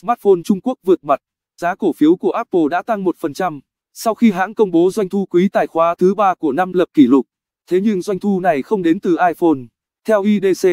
Smartphone Trung Quốc vượt mặt, giá cổ phiếu của Apple đã tăng 1% sau khi hãng công bố doanh thu quý tài khoá thứ ba của năm lập kỷ lục. Thế nhưng doanh thu này không đến từ iPhone. Theo IDC,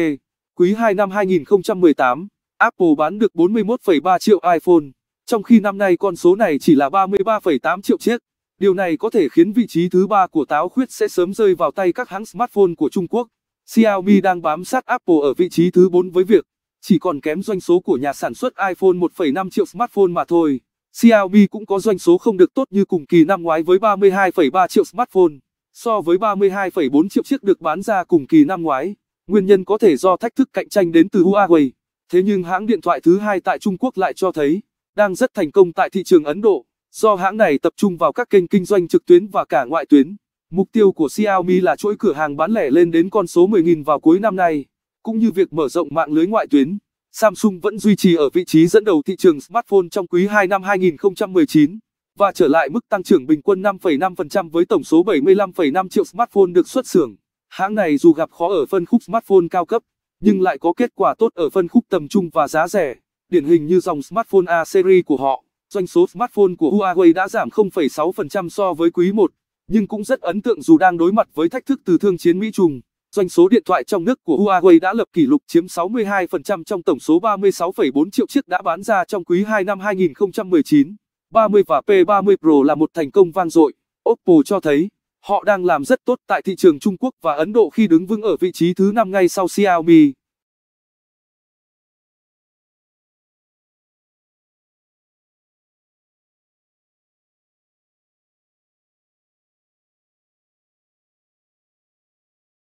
quý 2 năm 2018, Apple bán được 41,3 triệu iPhone, trong khi năm nay con số này chỉ là 33,8 triệu chiếc. Điều này có thể khiến vị trí thứ ba của táo khuyết sẽ sớm rơi vào tay các hãng smartphone của Trung Quốc. Xiaomi đang bám sát Apple ở vị trí thứ 4 với việc chỉ còn kém doanh số của nhà sản xuất iPhone 1,5 triệu smartphone mà thôi. Xiaomi cũng có doanh số không được tốt như cùng kỳ năm ngoái với 32,3 triệu smartphone, so với 32,4 triệu chiếc được bán ra cùng kỳ năm ngoái. Nguyên nhân có thể do thách thức cạnh tranh đến từ Huawei. Thế nhưng hãng điện thoại thứ hai tại Trung Quốc lại cho thấy đang rất thành công tại thị trường Ấn Độ, do hãng này tập trung vào các kênh kinh doanh trực tuyến và cả ngoại tuyến. Mục tiêu của Xiaomi là chuỗi cửa hàng bán lẻ lên đến con số 10.000 vào cuối năm nay cũng như việc mở rộng mạng lưới ngoại tuyến. Samsung vẫn duy trì ở vị trí dẫn đầu thị trường smartphone trong quý 2 năm 2019 và trở lại mức tăng trưởng bình quân 5,5% với tổng số 75,5 triệu smartphone được xuất xưởng. Hãng này dù gặp khó ở phân khúc smartphone cao cấp, nhưng lại có kết quả tốt ở phân khúc tầm trung và giá rẻ, điển hình như dòng smartphone A series của họ. Doanh số smartphone của Huawei đã giảm 0,6% so với quý 1, nhưng cũng rất ấn tượng dù đang đối mặt với thách thức từ thương chiến Mỹ Trung. Doanh số điện thoại trong nước của Huawei đã lập kỷ lục chiếm 62% trong tổng số 36,4 triệu chiếc đã bán ra trong quý 2 năm 2019. 30 và P30 Pro là một thành công vang dội. Oppo cho thấy họ đang làm rất tốt tại thị trường Trung Quốc và Ấn Độ khi đứng vững ở vị trí thứ 5 ngay sau Xiaomi.